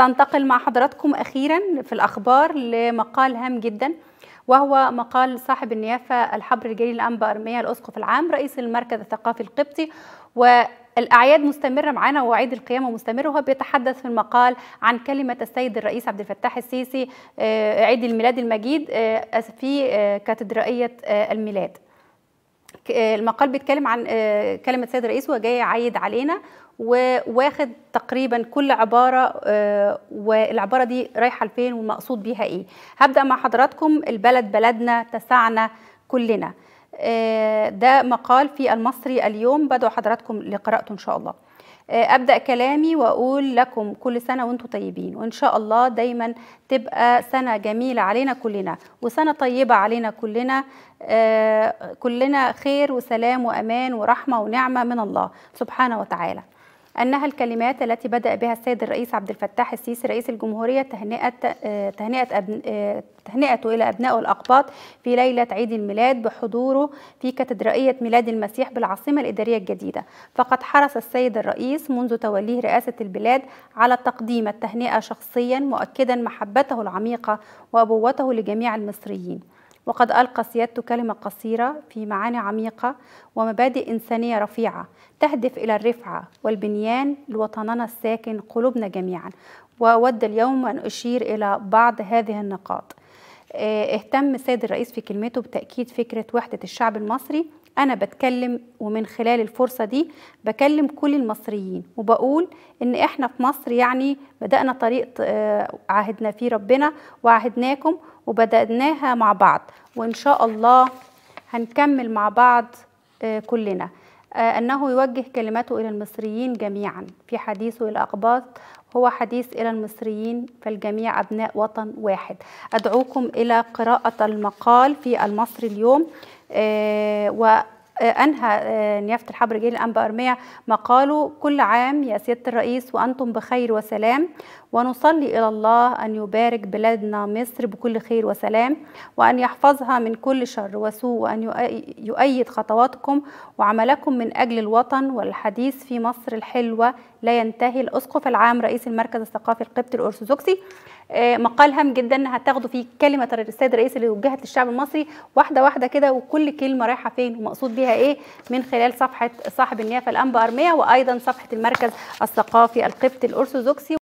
سأنتقل مع حضراتكم أخيرا في الأخبار لمقال هام جدا وهو مقال صاحب النيافة الحبر الجليل الأنبا أرميا الأسقف العام رئيس المركز الثقافي القبطي و الأعياد مستمرة معنا وعيد القيامة مستمر وهو بيتحدث في المقال عن كلمة السيد الرئيس عبد الفتاح السيسي آه، عيد الميلاد المجيد آه، في آه، كاتدرائية الميلاد آه، المقال بيتكلم عن آه، كلمة سيد الرئيس وجاي عايد علينا وواخد تقريبا كل عبارة آه، والعبارة دي رايحة لفين والمقصود بيها ايه هبدأ مع حضراتكم البلد بلدنا تسعنا كلنا آه، ده مقال في المصري اليوم بدعو حضراتكم لقراءته إن شاء الله آه، ابدا كلامي واقول لكم كل سنه وانتم طيبين وان شاء الله دايما تبقى سنه جميله علينا كلنا وسنه طيبه علينا كلنا آه، كلنا خير وسلام وامان ورحمه ونعمه من الله سبحانه وتعالى أنها الكلمات التي بدأ بها السيد الرئيس عبد الفتاح السيسي رئيس الجمهورية تهنئة آه، تهنئة آه، تهنئته إلى أبنائه الأقباط في ليلة عيد الميلاد بحضوره في كاتدرائية ميلاد المسيح بالعاصمة الإدارية الجديدة فقد حرص السيد الرئيس منذ توليه رئاسة البلاد على تقديم التهنئة شخصيا مؤكدا محبته العميقة وأبوته لجميع المصريين وقد ألقى سيادته كلمة قصيرة في معاني عميقة ومبادئ إنسانية رفيعة تهدف إلى الرفعة والبنيان لوطننا الساكن قلوبنا جميعا وأود اليوم أن أشير إلى بعض هذه النقاط آه، اهتم السيد الرئيس في كلمته بتأكيد فكرة وحدة الشعب المصري أنا بتكلم ومن خلال الفرصة دي بكلم كل المصريين وبقول إن إحنا في مصر يعني بدأنا طريق آه، عهدنا فيه ربنا وعهدناكم وبدأناها مع بعض وإن شاء الله هنكمل مع بعض آه، كلنا آه، أنه يوجه كلمته إلى المصريين جميعا في حديثه الأقباط هو حديث إلى المصريين فالجميع أبناء وطن واحد أدعوكم إلى قراءة المقال في المصري اليوم آه، وأنهى آه، آه، نيافة الحبر جيل الأنبا أرميا مقاله كل عام يا سيادة الرئيس وأنتم بخير وسلام ونصلي إلى الله أن يبارك بلادنا مصر بكل خير وسلام وأن يحفظها من كل شر وسوء وأن يؤيد خطواتكم وعملكم من أجل الوطن والحديث في مصر الحلوة لا ينتهي الأسقف العام رئيس المركز الثقافي القبطي الأرثوذكسي آه، مقال هام جدا هتاخدوا فيه كلمه السيد الرئيس اللي وجهت للشعب المصري واحده واحده كده وكل كلمه رايحه فين ومقصود بيها ايه من خلال صفحه صاحب النيافه الانبا ارميه وايضا صفحه المركز الثقافي القبطي الارثوذكسي